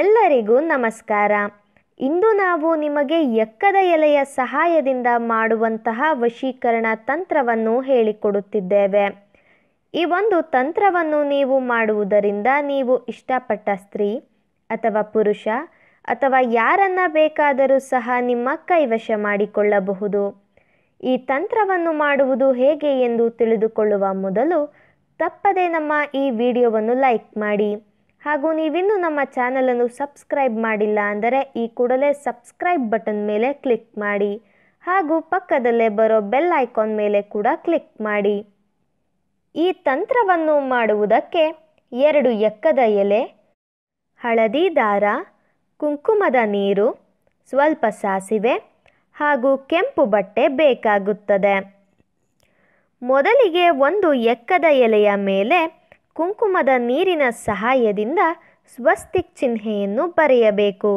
ಎಲ್ಲರಿಗೂ ನಮಸ್ಕಾರ ಇಂದು ನಾವು ನಿಮಗೆ ಎಕ್ಕದ ಎಲೆಯ ಸಹಾಯದಿಂದ ಮಾಡುವಂತಹ ವಶೀಕರಣ ತಂತ್ರವನ್ನು ಹೇಳಿಕೊಡುತ್ತಿದ್ದೇವೆ ಈ ಒಂದು ತಂತ್ರವನ್ನು ನೀವು ಮಾಡುವುದರಿಂದ ನೀವು ಇಷ್ಟಪಟ್ಟ ಸ್ತ್ರೀ ಅಥವಾ ಪುರುಷ ಅಥವಾ ಯಾರನ್ನ ಬೇಕಾದರೂ ಸಹ ನಿಮ್ಮ ಕೈವಶ ಮಾಡಿಕೊಳ್ಳಬಹುದು ಈ ತಂತ್ರವನ್ನು ಮಾಡುವುದು ಹೇಗೆ ಎಂದು ತಿಳಿದುಕೊಳ್ಳುವ ಮೊದಲು ತಪ್ಪದೆ ನಮ್ಮ ಈ ವಿಡಿಯೋವನ್ನು ಲೈಕ್ ಮಾಡಿ ಹಾಗೂ ನೀವಿನ್ನೂ ನಮ್ಮ ಚಾನಲನ್ನು ಸಬ್ಸ್ಕ್ರೈಬ್ ಮಾಡಿಲ್ಲ ಅಂದರೆ ಈ ಕೂಡಲೇ ಸಬ್ಸ್ಕ್ರೈಬ್ ಬಟನ್ ಮೇಲೆ ಕ್ಲಿಕ್ ಮಾಡಿ ಹಾಗೂ ಪಕ್ಕದಲ್ಲೇ ಬರೋ ಬೆಲ್ ಐಕಾನ್ ಮೇಲೆ ಕೂಡ ಕ್ಲಿಕ್ ಮಾಡಿ ಈ ತಂತ್ರವನ್ನು ಮಾಡುವುದಕ್ಕೆ ಎರಡು ಎಕ್ಕದ ಎಲೆ ಹಳದಿ ದಾರ ಕುಂಕುಮದ ನೀರು ಸ್ವಲ್ಪ ಸಾಸಿವೆ ಹಾಗೂ ಕೆಂಪು ಬಟ್ಟೆ ಬೇಕಾಗುತ್ತದೆ ಮೊದಲಿಗೆ ಒಂದು ಎಕ್ಕದ ಎಲೆಯ ಮೇಲೆ ಕುಂಕುಮದ ನೀರಿನ ಸಹಾಯದಿಂದ ಸ್ವಸ್ತಿಕ್ ಚಿಹ್ನೆಯನ್ನು ಬರೆಯಬೇಕು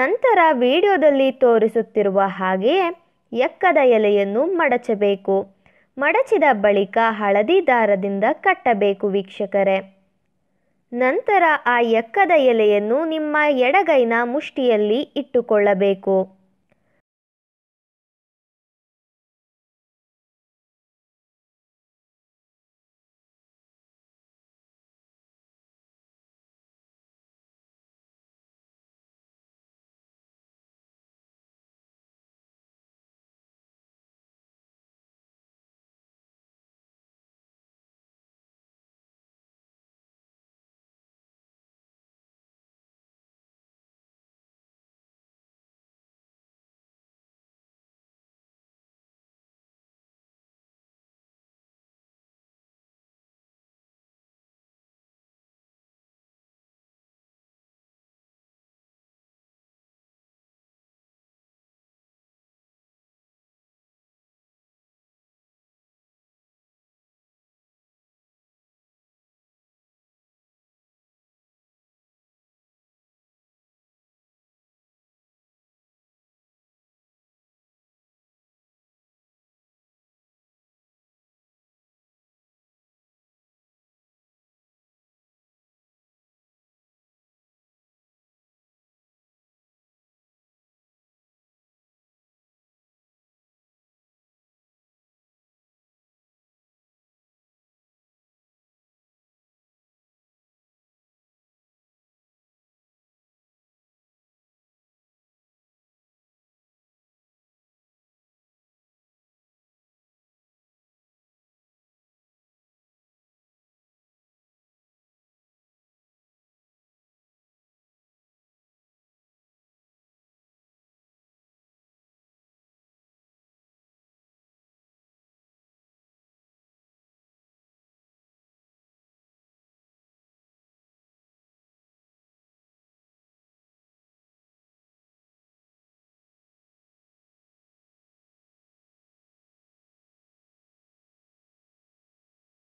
ನಂತರ ವಿಡಿಯೋದಲ್ಲಿ ತೋರಿಸುತ್ತಿರುವ ಹಾಗೆಯೇ ಎಕ್ಕದ ಎಲೆಯನ್ನು ಮಡಚಬೇಕು ಮಡಚಿದ ಬಳಿಕ ಹಳದಿ ದಾರದಿಂದ ಕಟ್ಟಬೇಕು ವೀಕ್ಷಕರೇ ನಂತರ ಆ ಎಕ್ಕದ ಎಲೆಯನ್ನು ನಿಮ್ಮ ಎಡಗೈನ ಮುಷ್ಟಿಯಲ್ಲಿ ಇಟ್ಟುಕೊಳ್ಳಬೇಕು